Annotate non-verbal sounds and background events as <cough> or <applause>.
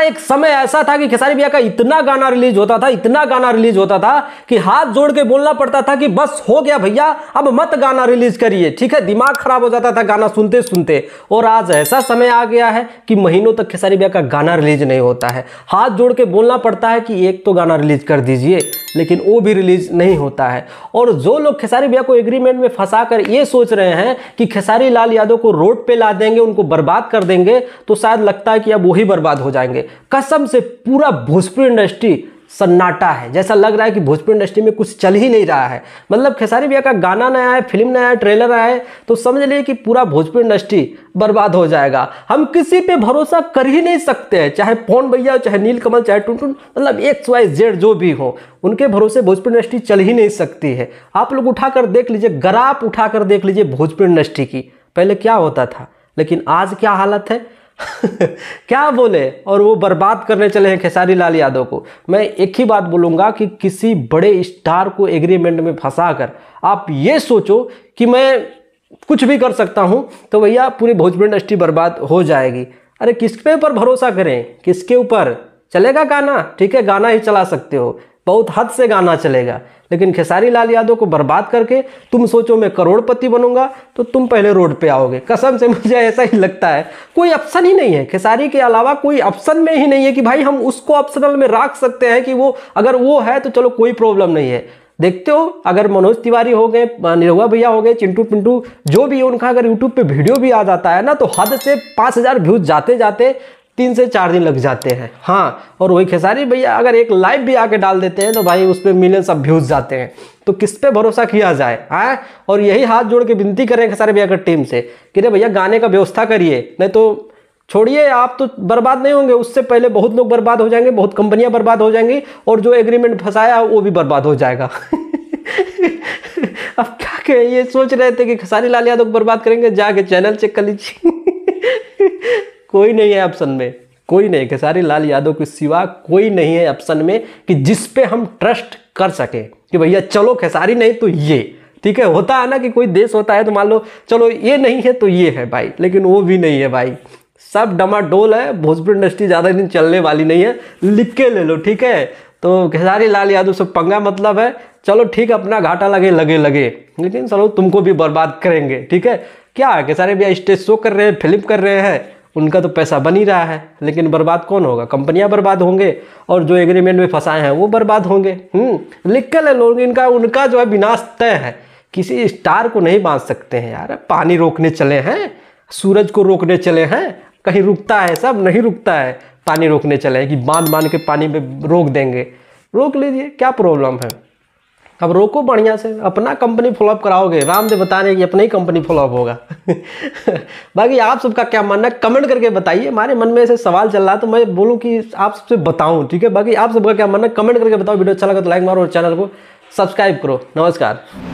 एक समय ऐसा था कि खेसारी भैया का इतना गाना रिलीज होता था इतना गाना रिलीज होता था कि हाथ जोड़ के बोलना पड़ता था कि बस हो गया भैया अब मत गाना रिलीज करिए ठीक है दिमाग खराब हो जाता था गाना सुनते सुनते और आज ऐसा समय आ गया है कि महीनों तक खेसारी भैया का गाना रिलीज नहीं होता है हाथ जोड़ के बोलना पड़ता है कि एक तो गाना रिलीज कर दीजिए लेकिन वो भी रिलीज नहीं होता है और जो लोग खेसारी भैया को एग्रीमेंट में फंसा कर ये सोच रहे हैं कि खेसारी लाल यादव को रोड पे ला देंगे उनको बर्बाद कर देंगे तो शायद लगता है कि अब वही बर्बाद हो जाएंगे करेंगे कसम से पूरा भोजपुरी इंडस्ट्री सन्नाटा है जैसा लग रहा है कि भोजपुरी इंडस्ट्री में कुछ चल ही नहीं रहा है मतलब खेसारी भैया का गाना नया है फिल्म नया है ट्रेलर आया है तो समझ लिए कि पूरा भोजपुरी इंडस्ट्री बर्बाद हो जाएगा हम किसी पे भरोसा कर ही नहीं सकते हैं चाहे पौन भैया हो चाहे नील कमल चाहे टुन टुन मतलब एक्स वाई जेड जो भी हो उनके भरोसे भोजपुरी इंडस्ट्री चल ही नहीं सकती है आप लोग उठाकर देख लीजिए गराप उठाकर देख लीजिए भोजपुरी इंडस्ट्री की पहले क्या होता था लेकिन आज क्या हालत है <laughs> क्या बोले और वो बर्बाद करने चले हैं खेसारी लाल यादव को मैं एक ही बात बोलूँगा कि किसी बड़े स्टार को एग्रीमेंट में फंसा कर आप ये सोचो कि मैं कुछ भी कर सकता हूँ तो भैया पूरी भोजपुरी इंडस्ट्री बर्बाद हो जाएगी अरे किसके ऊपर भरोसा करें किसके ऊपर चलेगा गाना ठीक है गाना ही चला सकते हो बहुत हद से गाना चलेगा लेकिन खेसारी लाल यादव को बर्बाद करके तुम सोचो मैं करोड़पति बनूंगा तो तुम पहले रोड पे आओगे कसम से मुझे ऐसा ही लगता है कोई ऑप्शन ही नहीं है खेसारी के अलावा कोई ऑप्शन में ही नहीं है कि भाई हम उसको ऑप्शनल में रख सकते हैं कि वो अगर वो है तो चलो कोई प्रॉब्लम नहीं है देखते हो अगर मनोज तिवारी हो गए निरुआ भैया हो गए चिंटू पिंटू जो भी है उनका अगर यूट्यूब पे वीडियो भी आ जाता है ना तो हद से पाँच हज़ार व्यूज जाते जाते तीन से चार दिन लग जाते हैं हाँ और वही खेसारी भैया अगर एक लाइव भी आके डाल देते हैं तो भाई उस पर मिलियन सब भ्यूज जाते हैं तो किस पे भरोसा किया जाए हाँ और यही हाथ जोड़ के विनती करें खेसारी भैया की टीम से कि रे भैया गाने का व्यवस्था करिए नहीं तो छोड़िए आप तो बर्बाद नहीं होंगे उससे पहले बहुत लोग बर्बाद हो जाएंगे बहुत कंपनियाँ बर्बाद हो जाएंगी और जो एग्रीमेंट फंसाया वो भी बर्बाद हो जाएगा <laughs> अब क्या कहें ये सोच रहे थे कि खेसारी लाल यादव बर्बाद करेंगे जाके चैनल चेक कर लीजिए कोई नहीं है ऑप्शन में कोई नहीं खेसारी लाल यादव के सिवा कोई नहीं है ऑप्शन में कि जिस पे हम ट्रस्ट कर सके कि भैया चलो खेसारी नहीं तो ये ठीक है होता है ना कि कोई देश होता है तो मान लो चलो ये नहीं है तो ये है भाई लेकिन वो भी नहीं है भाई सब डमाडोल है भोजपुर इंडस्ट्री ज़्यादा दिन चलने वाली नहीं है लिख के ले लो ठीक है तो खेसारी लाल यादव से पंगा मतलब है चलो ठीक अपना घाटा लगे लगे लगे लेकिन चलो तुमको भी बर्बाद करेंगे ठीक है क्या है खेसारी भैया स्टेज शो कर रहे हैं फिल्म कर रहे हैं उनका तो पैसा बन ही रहा है लेकिन बर्बाद कौन होगा कंपनियां बर्बाद होंगे और जो एग्रीमेंट में फंसाए हैं वो बर्बाद होंगे हम्म, लिख कर ले लोग इनका उनका जो है विनाश तय है किसी स्टार को नहीं बांध सकते हैं यार पानी रोकने चले हैं सूरज को रोकने चले हैं कहीं रुकता है सब नहीं रुकता है पानी रोकने चले हैं कि बांध बांध के पानी में रोक देंगे रोक लीजिए क्या प्रॉब्लम है अब रोको बढ़िया से अपना कंपनी फॉलोअप कराओगे रामदेव बता रहे हैं कि अपना ही कंपनी फॉलोअप होगा <laughs> बाकी आप सबका क्या मानना है कमेंट करके बताइए हमारे मन में ऐसे सवाल चल रहा है तो मैं बोलूँ कि आप सबसे बताऊँ ठीक है बाकी आप सबका क्या मानना है कमेंट करके बताओ वीडियो अच्छा लगा तो लाइक मारो और चैनल को सब्सक्राइब करो नमस्कार